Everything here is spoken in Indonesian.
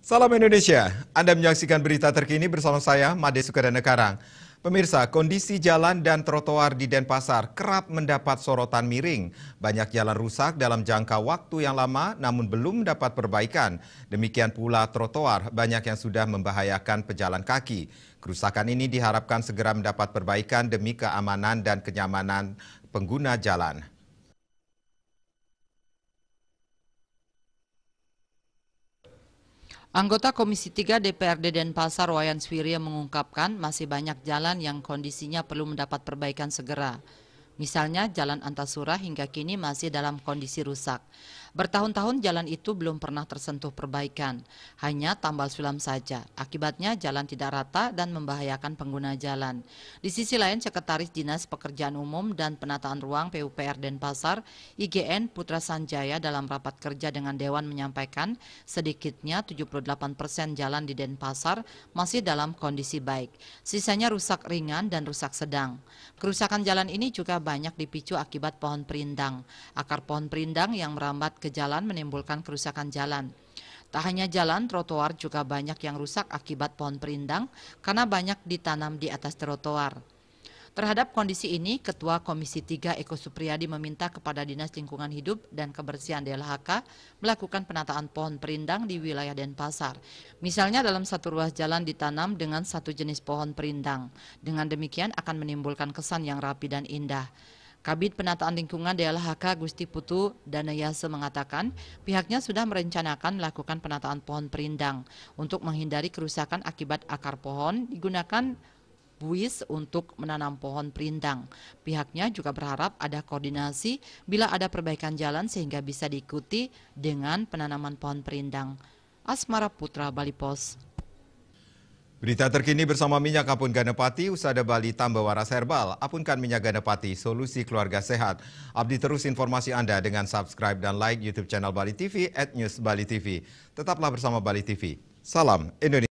Salam Indonesia, Anda menyaksikan berita terkini bersama saya, Made Sukadana Karang. Pemirsa, kondisi jalan dan trotoar di Denpasar kerap mendapat sorotan miring. Banyak jalan rusak dalam jangka waktu yang lama namun belum dapat perbaikan. Demikian pula trotoar banyak yang sudah membahayakan pejalan kaki. Kerusakan ini diharapkan segera mendapat perbaikan demi keamanan dan kenyamanan pengguna jalan. Anggota Komisi 3 DPRD Denpasar Wayan Swirya mengungkapkan masih banyak jalan yang kondisinya perlu mendapat perbaikan segera. Misalnya jalan Antasura hingga kini masih dalam kondisi rusak. Bertahun-tahun jalan itu belum pernah tersentuh perbaikan, hanya tambal sulam saja. Akibatnya jalan tidak rata dan membahayakan pengguna jalan. Di sisi lain, Sekretaris Dinas Pekerjaan Umum dan Penataan Ruang PUPR Denpasar, IGN Putra Sanjaya dalam rapat kerja dengan Dewan menyampaikan sedikitnya 78 persen jalan di Denpasar masih dalam kondisi baik. Sisanya rusak ringan dan rusak sedang. Kerusakan jalan ini juga banyak dipicu akibat pohon perindang. Akar pohon perindang yang merambat ke jalan menimbulkan kerusakan jalan. Tak hanya jalan, trotoar juga banyak yang rusak akibat pohon perindang karena banyak ditanam di atas trotoar. Terhadap kondisi ini, Ketua Komisi 3 Eko Supriyadi meminta kepada Dinas Lingkungan Hidup dan Kebersihan DLHK melakukan penataan pohon perindang di wilayah Denpasar. Misalnya dalam satu ruas jalan ditanam dengan satu jenis pohon perindang. Dengan demikian akan menimbulkan kesan yang rapi dan indah. Kabit Penataan Lingkungan DLHK Gusti Putu Danayase mengatakan pihaknya sudah merencanakan melakukan penataan pohon perindang untuk menghindari kerusakan akibat akar pohon digunakan buis untuk menanam pohon perindang. Pihaknya juga berharap ada koordinasi bila ada perbaikan jalan sehingga bisa diikuti dengan penanaman pohon perindang. Asmara Putra, Bali Pos. Berita terkini bersama Minyak Apun Ganepati, Usada Bali tambah waras herbal, apunkan Minyak Ganepati, solusi keluarga sehat. Abdi terus informasi Anda dengan subscribe dan like YouTube channel Bali TV, at News Bali TV. Tetaplah bersama Bali TV. Salam Indonesia.